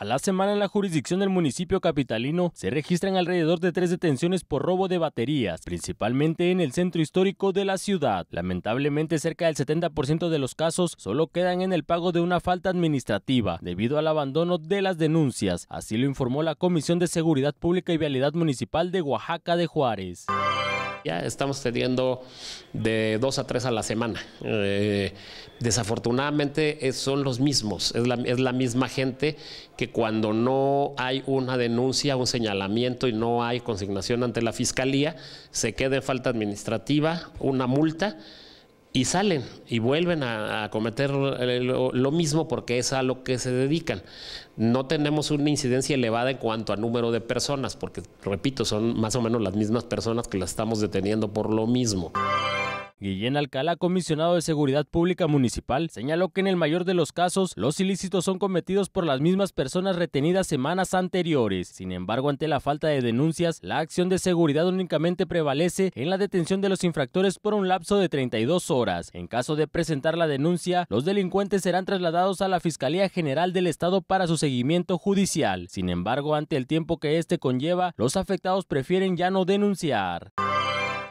A la semana en la jurisdicción del municipio capitalino se registran alrededor de tres detenciones por robo de baterías, principalmente en el centro histórico de la ciudad. Lamentablemente cerca del 70% de los casos solo quedan en el pago de una falta administrativa debido al abandono de las denuncias, así lo informó la Comisión de Seguridad Pública y Vialidad Municipal de Oaxaca de Juárez estamos teniendo de dos a tres a la semana. Eh, desafortunadamente son los mismos, es la, es la, misma gente que cuando no hay una denuncia, un señalamiento y no hay consignación ante la fiscalía, se queda en falta administrativa, una multa y salen y vuelven a, cometer eh, lo, mismo porque es a lo que se dedican. No tenemos una incidencia elevada en cuanto a número de personas, porque, repito, son más o menos las mismas personas que las estamos deteniendo por lo mismo. Guillén Alcalá, comisionado de Seguridad Pública Municipal, señaló que en el mayor de los casos los ilícitos son cometidos por las mismas personas retenidas semanas anteriores. Sin embargo, ante la falta de denuncias, la acción de seguridad únicamente prevalece en la detención de los infractores por un lapso de 32 horas. En caso de presentar la denuncia, los delincuentes serán trasladados a la Fiscalía General del Estado para su seguimiento judicial. Sin embargo, ante el tiempo que este conlleva, los afectados prefieren ya no denunciar.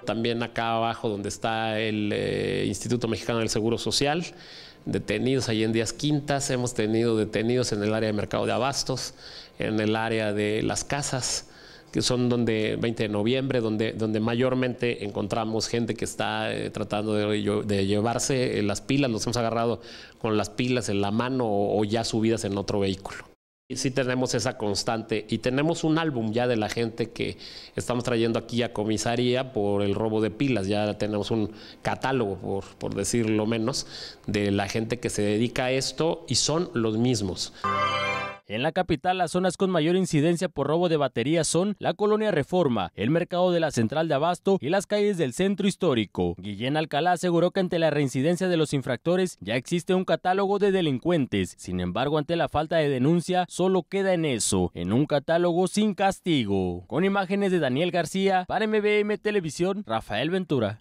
También acá abajo donde está el eh, Instituto Mexicano del Seguro Social, detenidos ahí en días Quintas, hemos tenido detenidos en el área de mercado de abastos, en el área de las casas, que son donde 20 de noviembre, donde, donde mayormente encontramos gente que está eh, tratando de, llevarse eh, las pilas, los hemos agarrado con las pilas en la mano o ya subidas en otro vehículo sí tenemos esa constante y tenemos un álbum ya de la gente que estamos trayendo aquí a comisaría por el robo de pilas, ya tenemos un catálogo, por, por decirlo menos, de la gente que se dedica a esto y son los mismos. En la capital, las zonas con mayor incidencia por robo de baterías son la colonia Reforma, el mercado de la central de Abasto y las calles del centro histórico. Guillén Alcalá aseguró que ante la reincidencia de los infractores ya existe un catálogo de delincuentes. Sin embargo, ante la falta de denuncia, solo queda en eso, en un catálogo sin castigo. Con imágenes de Daniel García, para MBM Televisión, Rafael Ventura.